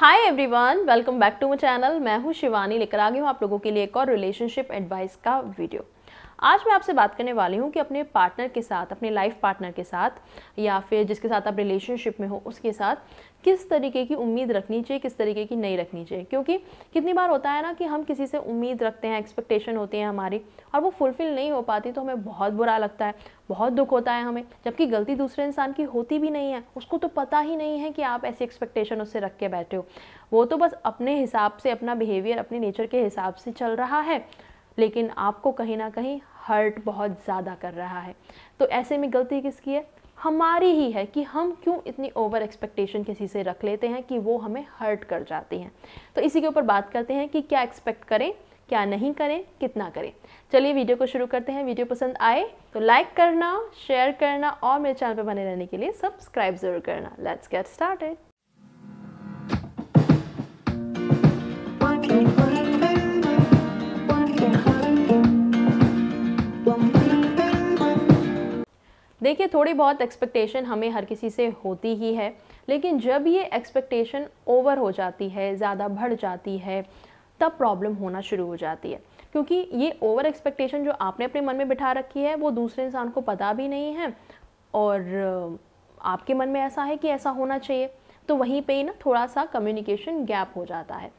hi everyone welcome back to my channel मैं हूं शिवानी लेकर आ गई हूं आप लोगों के लिए एक और रिलेशनशिप एडवाइस का वीडियो आज मैं आपसे बात करने वाली हूँ कि अपने पार्टनर के साथ अपने लाइफ पार्टनर के साथ या फिर जिसके साथ आप रिलेशनशिप में हो उसके साथ किस तरीके की उम्मीद रखनी चाहिए किस तरीके की नहीं रखनी चाहिए क्योंकि कितनी बार होता है ना कि हम किसी से उम्मीद रखते हैं एक्सपेक्टेशन होती है हमारी और वो फुलफ़िल नहीं हो पाती तो हमें बहुत बुरा लगता है बहुत दुख होता है हमें जबकि गलती दूसरे इंसान की होती भी नहीं है उसको तो पता ही नहीं है कि आप ऐसी एक्सपेक्टेशन उससे रख के बैठे हो वो तो बस अपने हिसाब से अपना बिहेवियर अपने नेचर के हिसाब से चल रहा है लेकिन आपको कहीं ना कहीं हर्ट बहुत ज़्यादा कर रहा है तो ऐसे में गलती किसकी है हमारी ही है कि हम क्यों इतनी ओवर एक्सपेक्टेशन किसी से रख लेते हैं कि वो हमें हर्ट कर जाती हैं तो इसी के ऊपर बात करते हैं कि क्या एक्सपेक्ट करें क्या नहीं करें कितना करें चलिए वीडियो को शुरू करते हैं वीडियो पसंद आए तो लाइक करना शेयर करना और मेरे चैनल पर बने रहने के लिए सब्सक्राइब जरूर करना लेट्स गेट स्टार्टेड देखिए थोड़ी बहुत एक्सपेक्टेशन हमें हर किसी से होती ही है लेकिन जब ये एक्सपेक्टेशन ओवर हो जाती है ज़्यादा बढ़ जाती है तब प्रॉब्लम होना शुरू हो जाती है क्योंकि ये ओवर एक्सपेक्टेशन जो आपने अपने मन में बिठा रखी है वो दूसरे इंसान को पता भी नहीं है और आपके मन में ऐसा है कि ऐसा होना चाहिए तो वहीं पे ही ना थोड़ा सा कम्युनिकेशन गैप हो जाता है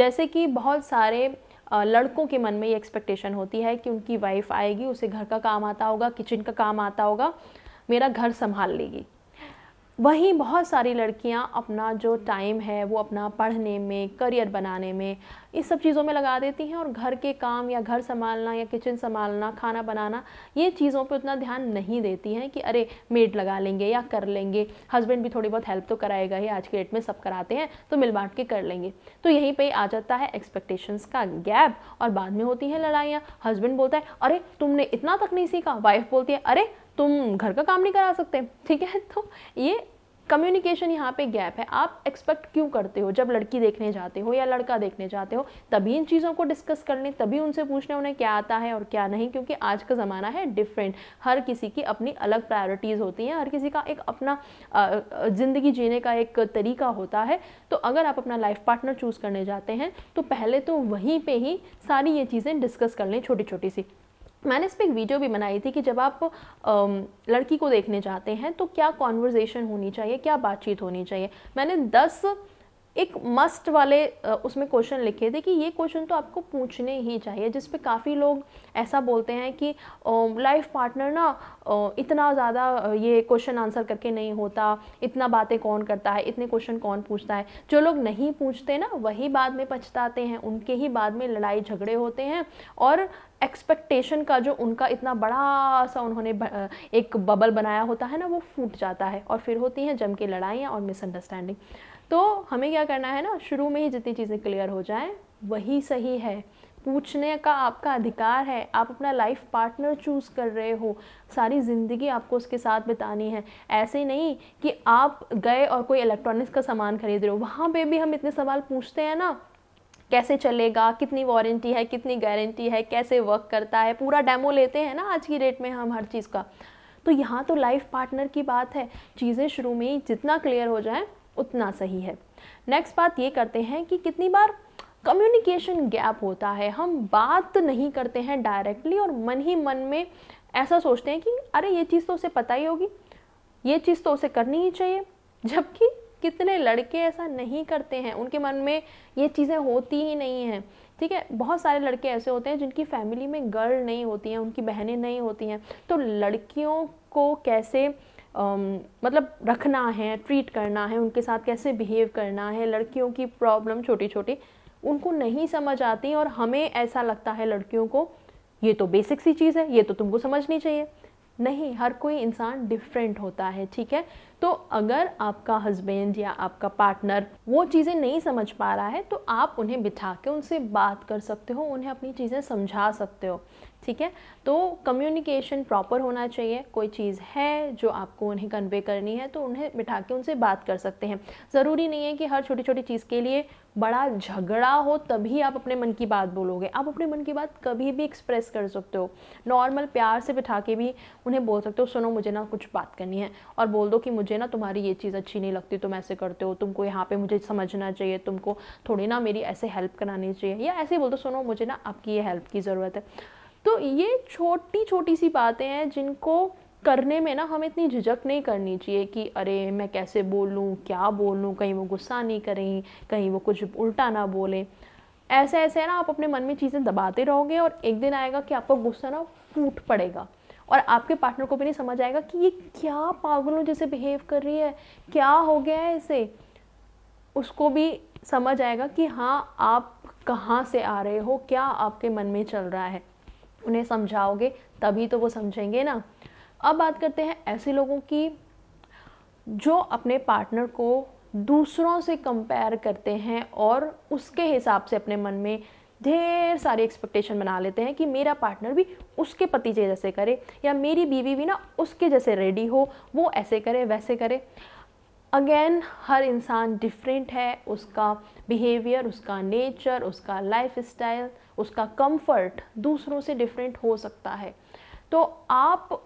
जैसे कि बहुत सारे लड़कों के मन में ये एक्सपेक्टेशन होती है कि उनकी वाइफ आएगी उसे घर का काम आता होगा किचन का काम आता होगा मेरा घर संभाल लेगी वहीं बहुत सारी लड़कियां अपना जो टाइम है वो अपना पढ़ने में करियर बनाने में इस सब चीज़ों में लगा देती हैं और घर के काम या घर संभालना या किचन संभालना खाना बनाना ये चीज़ों पे उतना ध्यान नहीं देती हैं कि अरे मेड लगा लेंगे या कर लेंगे हस्बैंड भी थोड़ी बहुत हेल्प तो कराएगा ही आज के डेट में सब कराते हैं तो मिल बांट के कर लेंगे तो यहीं पर आ जाता है एक्सपेक्टेशंस का गैप और बाद में होती हैं लड़ाइयाँ हस्बैंड बोलता है अरे तुमने इतना तक नहीं सीखा वाइफ बोलती है अरे तुम घर का काम नहीं करा सकते ठीक है तो ये कम्युनिकेशन यहाँ पे गैप है आप एक्सपेक्ट क्यों करते हो जब लड़की देखने जाते हो या लड़का देखने जाते हो तभी इन चीज़ों को डिस्कस कर लें तभी उनसे पूछने उन्हें क्या आता है और क्या नहीं क्योंकि आज का ज़माना है डिफरेंट हर किसी की अपनी अलग प्रायोरिटीज़ होती हैं हर किसी का एक अपना ज़िंदगी जीने का एक तरीका होता है तो अगर आप अपना लाइफ पार्टनर चूज़ करने जाते हैं तो पहले तो वहीं पर ही सारी ये चीज़ें डिस्कस कर लें छोटी छोटी सी मैंने इस पर एक वीडियो भी बनाई थी कि जब आप लड़की को देखने जाते हैं तो क्या कॉन्वर्जेशन होनी चाहिए क्या बातचीत होनी चाहिए मैंने दस एक मस्ट वाले उसमें क्वेश्चन लिखे थे कि ये क्वेश्चन तो आपको पूछने ही चाहिए जिस पे काफ़ी लोग ऐसा बोलते हैं कि लाइफ पार्टनर ना इतना ज़्यादा ये क्वेश्चन आंसर करके नहीं होता इतना बातें कौन करता है इतने क्वेश्चन कौन पूछता है जो लोग नहीं पूछते ना वही बाद में पछताते हैं उनके ही बाद में लड़ाई झगड़े होते हैं और एक्सपेक्टेशन का जो उनका इतना बड़ा सा उन्होंने एक बबल बनाया होता है ना वो फूट जाता है और फिर होती हैं जम के लड़ाइयाँ और मिसअंडरस्टैंडिंग तो हमें क्या करना है ना शुरू में ही जितनी चीज़ें क्लियर हो जाएं वही सही है पूछने का आपका अधिकार है आप अपना लाइफ पार्टनर चूज़ कर रहे हो सारी ज़िंदगी आपको उसके साथ बितानी है ऐसे नहीं कि आप गए और कोई इलेक्ट्रॉनिक्स का सामान खरीद रहे हो वहाँ पे भी हम इतने सवाल पूछते हैं ना कैसे चलेगा कितनी वारंटी है कितनी गारंटी है कैसे वर्क करता है पूरा डेमो लेते हैं ना आज की डेट में हम हर चीज़ का तो यहाँ तो लाइफ पार्टनर की बात है चीज़ें शुरू में ही जितना क्लियर हो जाए उतना सही है नेक्स्ट बात ये करते हैं कि कितनी बार कम्युनिकेशन गैप होता है हम बात नहीं करते हैं डायरेक्टली और मन ही मन में ऐसा सोचते हैं कि अरे ये चीज़ तो उसे पता ही होगी ये चीज़ तो उसे करनी ही चाहिए जबकि कितने लड़के ऐसा नहीं करते हैं उनके मन में ये चीज़ें होती ही नहीं हैं ठीक है बहुत सारे लड़के ऐसे होते हैं जिनकी फैमिली में गर्ल नहीं होती हैं उनकी बहनें नहीं होती हैं तो लड़कियों को कैसे मतलब रखना है ट्रीट करना है उनके साथ कैसे बिहेव करना है लड़कियों की प्रॉब्लम छोटी छोटी उनको नहीं समझ आती और हमें ऐसा लगता है लड़कियों को ये तो बेसिक सी चीज़ है ये तो तुमको समझनी चाहिए नहीं हर कोई इंसान डिफरेंट होता है ठीक है तो अगर आपका हस्बैंड या आपका पार्टनर वो चीज़ें नहीं समझ पा रहा है तो आप उन्हें बिठा के उनसे बात कर सकते हो उन्हें अपनी चीज़ें समझा सकते हो ठीक है तो कम्युनिकेशन प्रॉपर होना चाहिए कोई चीज़ है जो आपको उन्हें कन्वे करनी है तो उन्हें बिठा के उनसे बात कर सकते हैं ज़रूरी नहीं है कि हर छोटी छोटी चीज़ के लिए बड़ा झगड़ा हो तभी आप अपने मन की बात बोलोगे आप अपने मन की बात कभी भी एक्सप्रेस कर सकते हो नॉर्मल प्यार से बिठा के भी उन्हें बोल सकते हो सुनो मुझे ना कुछ बात करनी है और बोल दो कि मुझे ना तुम्हारी ये चीज़ अच्छी नहीं लगती तुम ऐसे करते हो तुमको यहाँ पे मुझे समझना चाहिए तुमको थोड़ी ना मेरी ऐसे हेल्प करानी चाहिए या ऐसे ही बोल दो सुनो मुझे ना आपकी ये हेल्प की ज़रूरत है तो ये छोटी छोटी सी बातें हैं जिनको करने में ना हमें इतनी झिझक नहीं करनी चाहिए कि अरे मैं कैसे बोलूँ क्या बोलूँ कहीं वो गुस्सा नहीं करें कहीं वो कुछ उल्टा ना बोलें ऐसे ऐसे ना आप अपने मन में चीज़ें दबाते रहोगे और एक दिन आएगा कि आपका गुस्सा ना फूट पड़ेगा और आपके पार्टनर को भी नहीं समझ आएगा कि ये क्या पागलों जैसे बिहेव कर रही है क्या हो गया है इसे उसको भी समझ आएगा कि हाँ आप कहाँ से आ रहे हो क्या आपके मन में चल रहा है उन्हें समझाओगे तभी तो वो समझेंगे ना अब बात करते हैं ऐसे लोगों की जो अपने पार्टनर को दूसरों से कंपेयर करते हैं और उसके हिसाब से अपने मन में ढेर सारी एक्सपेक्टेशन बना लेते हैं कि मेरा पार्टनर भी उसके पति जैसे करे या मेरी बीवी भी ना उसके जैसे रेडी हो वो ऐसे करे वैसे करे अगेन हर इंसान डिफरेंट है उसका बिहेवियर उसका नेचर उसका लाइफ स्टाइल उसका कंफर्ट दूसरों से डिफरेंट हो सकता है तो आप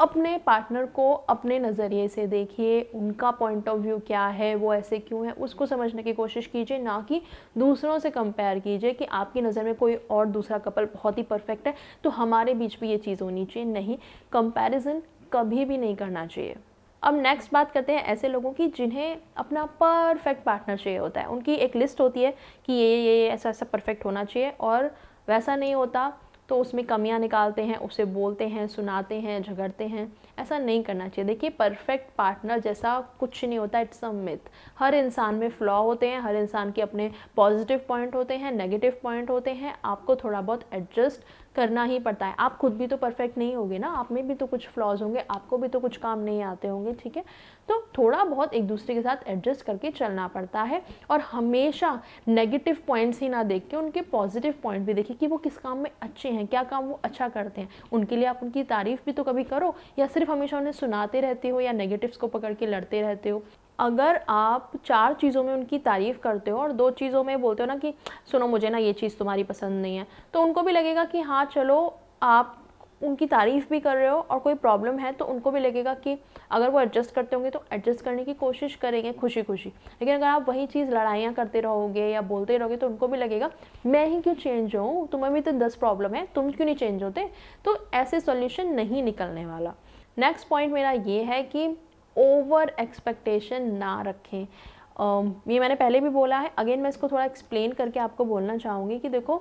अपने पार्टनर को अपने नज़रिए से देखिए उनका पॉइंट ऑफ व्यू क्या है वो ऐसे क्यों है उसको समझने की कोशिश कीजिए ना कि दूसरों से कंपेयर कीजिए कि आपकी नज़र में कोई और दूसरा कपल बहुत ही परफेक्ट है तो हमारे बीच भी ये चीज़ होनी चाहिए नहीं कंपैरिजन कभी भी नहीं करना चाहिए अब नेक्स्ट बात करते हैं ऐसे लोगों की जिन्हें अपना परफेक्ट पार्टनर चाहिए होता है उनकी एक लिस्ट होती है कि ये ये ऐसा ऐसा परफेक्ट होना चाहिए और वैसा नहीं होता तो उसमें कमियां निकालते हैं उसे बोलते हैं सुनाते हैं झगड़ते हैं ऐसा नहीं करना चाहिए देखिए परफेक्ट पार्टनर जैसा कुछ नहीं होता इट्स अ मिथ हर इंसान में फ्लॉ होते हैं हर इंसान के अपने पॉजिटिव पॉइंट होते हैं नेगेटिव पॉइंट होते हैं आपको थोड़ा बहुत एडजस्ट करना ही पड़ता है आप खुद भी तो परफेक्ट नहीं होगे ना आप में भी तो कुछ फ्लॉज होंगे आपको भी तो कुछ काम नहीं आते होंगे ठीक है तो थोड़ा बहुत एक दूसरे के साथ एडजस्ट करके चलना पड़ता है और हमेशा नेगेटिव पॉइंट्स ही ना देख के उनके पॉजिटिव पॉइंट भी देखिए कि वो किस काम में अच्छे हैं क्या काम वो अच्छा करते हैं उनके लिए आप उनकी तारीफ भी तो कभी करो या सिर्फ हमेशा उन्हें सुनाते रहते हो या नेगेटिव्स को पकड़ के लड़ते रहते हो अगर आप चार चीज़ों में उनकी तारीफ़ करते हो और दो चीज़ों में बोलते हो ना कि सुनो मुझे ना ये चीज़ तुम्हारी पसंद नहीं है तो उनको भी लगेगा कि हाँ चलो आप उनकी तारीफ़ भी कर रहे हो और कोई प्रॉब्लम है तो उनको भी लगेगा कि अगर वो एडजस्ट करते होंगे तो एडजस्ट करने की कोशिश करेंगे खुशी खुशी लेकिन अगर आप वही चीज़ लड़ाइयाँ करते रहोगे या बोलते रहोगे तो उनको भी लगेगा मैं ही क्यों चेंज हूँ तुम्हें भी तो दस प्रॉब्लम है तुम क्यों नहीं चेंज होते तो ऐसे सोल्यूशन नहीं निकलने वाला नेक्स्ट पॉइंट मेरा ये है कि ओवर एक्सपेक्टेशन ना रखें uh, ये मैंने पहले भी बोला है अगेन मैं इसको थोड़ा एक्सप्लेन करके आपको बोलना चाहूँगी कि देखो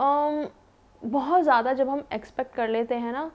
um, बहुत ज़्यादा जब हम एक्सपेक्ट कर लेते हैं ना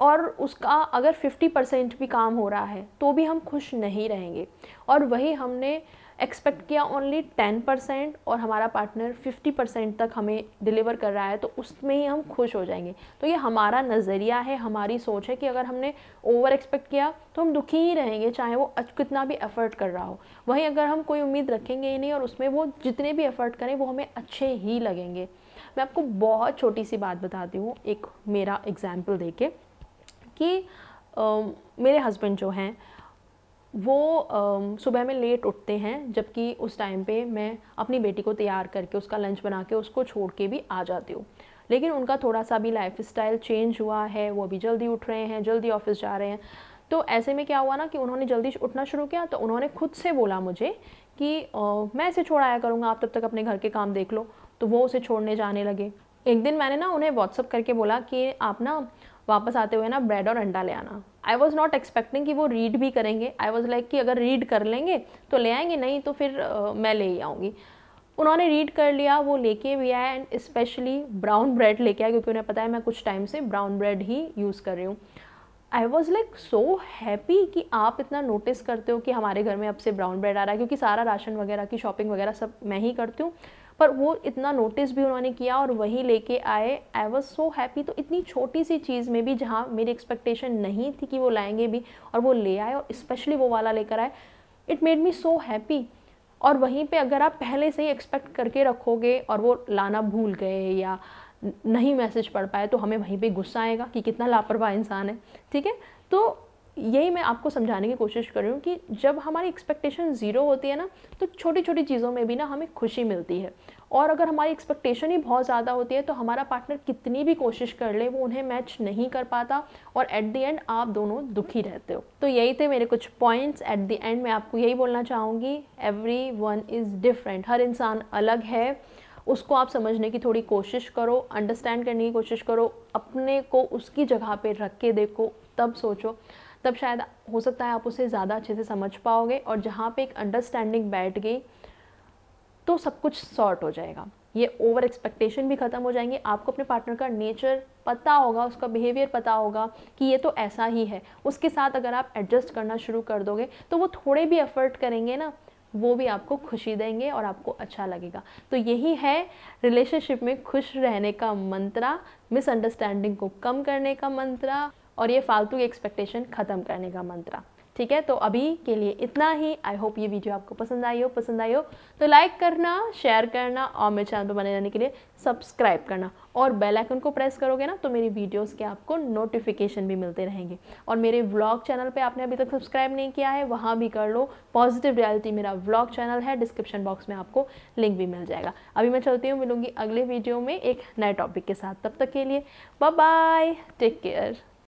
और उसका अगर 50 परसेंट भी काम हो रहा है तो भी हम खुश नहीं रहेंगे और वही हमने एक्सपेक्ट किया ओनली टेन परसेंट और हमारा पार्टनर फिफ्टी परसेंट तक हमें डिलीवर कर रहा है तो उसमें ही हम खुश हो जाएंगे तो ये हमारा नज़रिया है हमारी सोच है कि अगर हमने ओवर एक्सपेक्ट किया तो हम दुखी ही रहेंगे चाहे वो कितना भी एफर्ट कर रहा हो वहीं अगर हम कोई उम्मीद रखेंगे ही नहीं और उसमें वो जितने भी एफर्ट करें वो हमें अच्छे ही लगेंगे मैं आपको बहुत छोटी सी बात बताती हूँ एक मेरा एग्ज़ाम्पल दे के कि मेरे हस्बैंड जो हैं वो सुबह में लेट उठते हैं जबकि उस टाइम पे मैं अपनी बेटी को तैयार करके उसका लंच बना के उसको छोड़ के भी आ जाती हूँ लेकिन उनका थोड़ा सा भी लाइफ स्टाइल चेंज हुआ है वो अभी जल्दी उठ रहे हैं जल्दी ऑफिस जा रहे हैं तो ऐसे में क्या हुआ ना कि उन्होंने जल्दी उठना शुरू किया तो उन्होंने खुद से बोला मुझे कि आ, मैं इसे छोड़ाया करूँगा आप तब तक अपने घर के काम देख लो तो वो उसे छोड़ने जाने लगे एक दिन मैंने ना उन्हें व्हाट्सअप करके बोला कि आप ना वापस आते हुए ना ब्रेड और अंडा ले आना आई वॉज़ नॉट एक्सपेक्टिंग कि वो रीड भी करेंगे आई वॉज़ लाइक कि अगर रीड कर लेंगे तो ले आएंगे नहीं तो फिर uh, मैं ले ही आऊँगी उन्होंने रीड कर लिया वो लेके भी आया एंड स्पेशली ब्राउन ब्रेड लेके आया क्योंकि उन्हें पता है मैं कुछ टाइम से ब्राउन ब्रेड ही यूज़ कर रही हूँ I was like so happy कि आप इतना नोटिस करते हो कि हमारे घर में अब से ब्राउन ब्रेड आ रहा है क्योंकि सारा राशन वगैरह की शॉपिंग वगैरह सब मैं ही करती हूँ पर वो इतना नोटिस भी उन्होंने किया और वही लेके आए आई वॉज सो हैप्पी तो इतनी छोटी सी चीज़ में भी जहाँ मेरी एक्सपेक्टेशन नहीं थी कि वो लाएंगे भी और वो ले आए और स्पेशली वो वाला लेकर आए it made me so happy और वहीं पे अगर आप पहले से ही एक्सपेक्ट करके रखोगे और वो लाना भूल गए या नहीं मैसेज पढ़ पाए तो हमें वहीं पे गुस्सा आएगा कि कितना लापरवाह इंसान है ठीक है तो यही मैं आपको समझाने की कोशिश कर रही हूँ कि जब हमारी एक्सपेक्टेशन ज़ीरो होती है ना तो छोटी छोटी चीज़ों में भी ना हमें खुशी मिलती है और अगर हमारी एक्सपेक्टेशन ही बहुत ज़्यादा होती है तो हमारा पार्टनर कितनी भी कोशिश कर ले वो उन्हें मैच नहीं कर पाता और एट दी एंड आप दोनों दुखी रहते हो तो यही थे मेरे कुछ पॉइंट्स एट दी एंड मैं आपको यही बोलना चाहूँगी एवरी वन इज़ डिफरेंट हर इंसान अलग है उसको आप समझने की थोड़ी कोशिश करो अंडरस्टैंड करने की कोशिश करो अपने को उसकी जगह पे रख के देखो तब सोचो तब शायद हो सकता है आप उसे ज़्यादा अच्छे से समझ पाओगे और जहाँ पे एक अंडरस्टैंडिंग बैठ गई तो सब कुछ सॉर्ट हो जाएगा ये ओवर एक्सपेक्टेशन भी ख़त्म हो जाएंगे आपको अपने पार्टनर का नेचर पता होगा उसका बिहेवियर पता होगा कि ये तो ऐसा ही है उसके साथ अगर आप एडजस्ट करना शुरू कर दोगे तो वो थोड़े भी एफर्ट करेंगे ना वो भी आपको खुशी देंगे और आपको अच्छा लगेगा तो यही है रिलेशनशिप में खुश रहने का मंत्रा मिसअंडरस्टैंडिंग को कम करने का मंत्रा और ये फालतू की एक्सपेक्टेशन ख़त्म करने का मंत्रा ठीक है तो अभी के लिए इतना ही आई होप ये वीडियो आपको पसंद आई हो पसंद आई हो तो लाइक करना शेयर करना और मेरे चैनल पर बने रहने के लिए सब्सक्राइब करना और बेल आइकन को प्रेस करोगे ना तो मेरी वीडियोस के आपको नोटिफिकेशन भी मिलते रहेंगे और मेरे व्लॉग चैनल पे आपने अभी तक सब्सक्राइब नहीं किया है वहाँ भी कर लो पॉजिटिव रियलिटी मेरा व्लॉग चैनल है डिस्क्रिप्शन बॉक्स में आपको लिंक भी मिल जाएगा अभी मैं चलती हूँ मिलूंगी अगले वीडियो में एक नए टॉपिक के साथ तब तक के लिए बाय टेक केयर